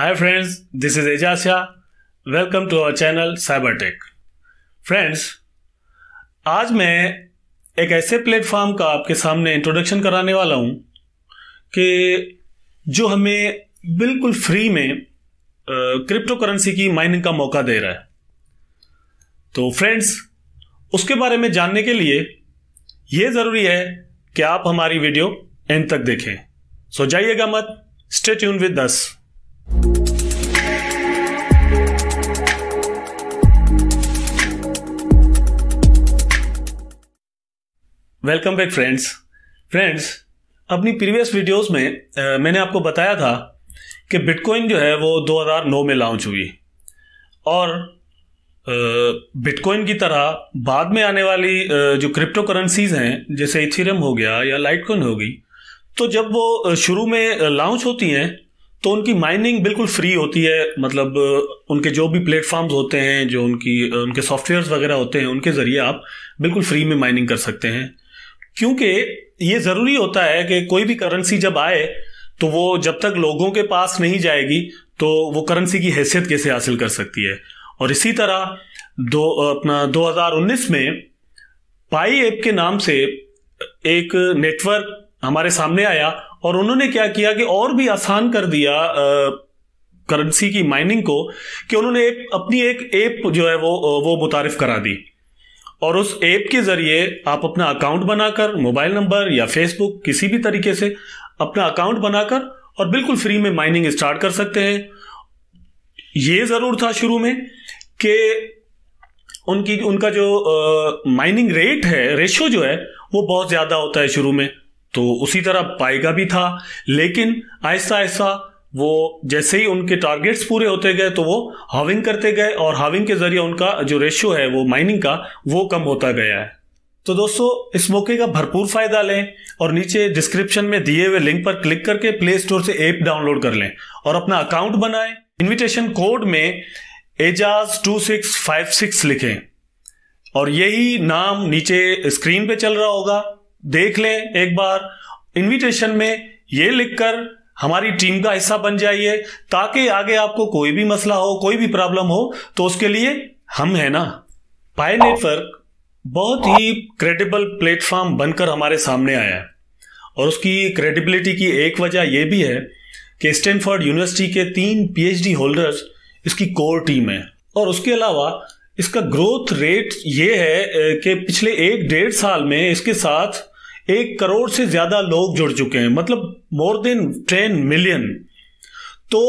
Friends this is एजासिया welcome to our channel cyber tech friends आज मैं एक ऐसे प्लेटफॉर्म का आपके सामने इंट्रोडक्शन कराने वाला हूँ कि जो हमें बिल्कुल फ्री में क्रिप्टो करेंसी की माइनिंग का मौका दे रहा है तो फ्रेंड्स उसके बारे में जानने के लिए यह ज़रूरी है कि आप हमारी वीडियो एंड तक देखें सो जाइएगा मत stay tuned with us welcome back friends friends अपनी प्रीवियस वीडियोस में आ, मैंने आपको बताया था कि बिटकॉइन जो है वो 2009 में लॉन्च हुई और बिटकॉइन की तरह बाद में आने वाली जो क्रिप्टो करेंसीज हैं जैसे इथेरियम हो गया या लाइटकॉइन हो गई तो जब वो शुरू में लॉन्च होती हैं तो उनकी माइनिंग बिल्कुल फ्री होती है मतलब उनके जो भी प्लेटफॉर्म्स होते हैं जो उनकी उनके सॉफ्टवेयर्स वगैरह होते हैं उनके ज़रिए आप बिल्कुल फ्री में माइनिंग कर सकते हैं क्योंकि ये ज़रूरी होता है कि कोई भी करेंसी जब आए तो वो जब तक लोगों के पास नहीं जाएगी तो वो करेंसी की हैसियत कैसे हासिल कर सकती है और इसी तरह दो अपना 2019 में पाई ऐप के नाम से एक नेटवर्क हमारे सामने आया और उन्होंने क्या किया कि और भी आसान कर दिया करेंसी की माइनिंग को कि उन्होंने एक, अपनी एक ऐप जो है वो वो मुतारफ करा दी और उस ऐप के जरिए आप अपना अकाउंट बनाकर मोबाइल नंबर या फेसबुक किसी भी तरीके से अपना अकाउंट बनाकर और बिल्कुल फ्री में माइनिंग स्टार्ट कर सकते हैं ये जरूर था शुरू में कि उनकी उनका जो माइनिंग रेट है रेशो जो है वो बहुत ज्यादा होता है शुरू में तो उसी तरह पाएगा भी था लेकिन ऐसा ऐसा वो जैसे ही उनके टारगेट्स पूरे होते गए तो वो हाविंग करते गए और हाविंग के जरिए उनका जो रेशियो है वो माइनिंग का वो कम होता गया है तो दोस्तों इस मौके का भरपूर फायदा लें और नीचे डिस्क्रिप्शन में दिए हुए लिंक पर क्लिक करके प्ले स्टोर से ऐप डाउनलोड कर लें और अपना अकाउंट बनाएं इनविटेशन कोड में Ejaz two six five six लिखें और यही नाम नीचे स्क्रीन पे चल रहा होगा देख लें एक बार इनविटेशन में ये लिखकर हमारी टीम का हिस्सा बन जाइए ताकि आगे आपको कोई भी मसला हो कोई भी प्रॉब्लम हो तो उसके लिए हम है ना पाई नेटवर्क बहुत ही क्रेडिबल प्लेटफॉर्म बनकर हमारे सामने आया है और उसकी क्रेडिबिलिटी की एक वजह यह भी है कि स्टैनफोर्ड यूनिवर्सिटी के तीन पीएचडी होल्डर्स इसकी कोर टीम है और उसके अलावा इसका ग्रोथ रेट ये है कि पिछले एक डेढ़ साल में इसके साथ एक करोड़ से ज़्यादा लोग जुड़ चुके हैं मतलब मोर देन टेन मिलियन तो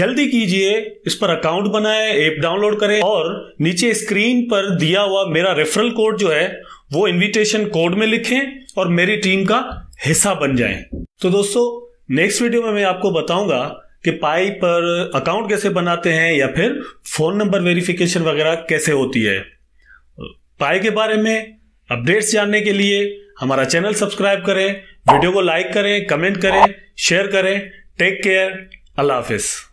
जल्दी कीजिए इस पर अकाउंट बनाएं ऐप डाउनलोड करें और नीचे स्क्रीन पर दिया हुआ मेरा रेफरल कोड जो है वो इनविटेशन कोड में लिखें और मेरी टीम का हिस्सा बन जाएं। तो दोस्तों नेक्स्ट वीडियो में मैं आपको बताऊंगा कि पाई पर अकाउंट कैसे बनाते हैं या फिर फ़ोन नंबर वेरिफिकेशन वगैरह कैसे होती है पाई के बारे में अपडेट्स जानने के लिए हमारा चैनल सब्सक्राइब करें वीडियो को लाइक करें कमेंट करें शेयर करें टेक केयर अल्लाह हाफिज़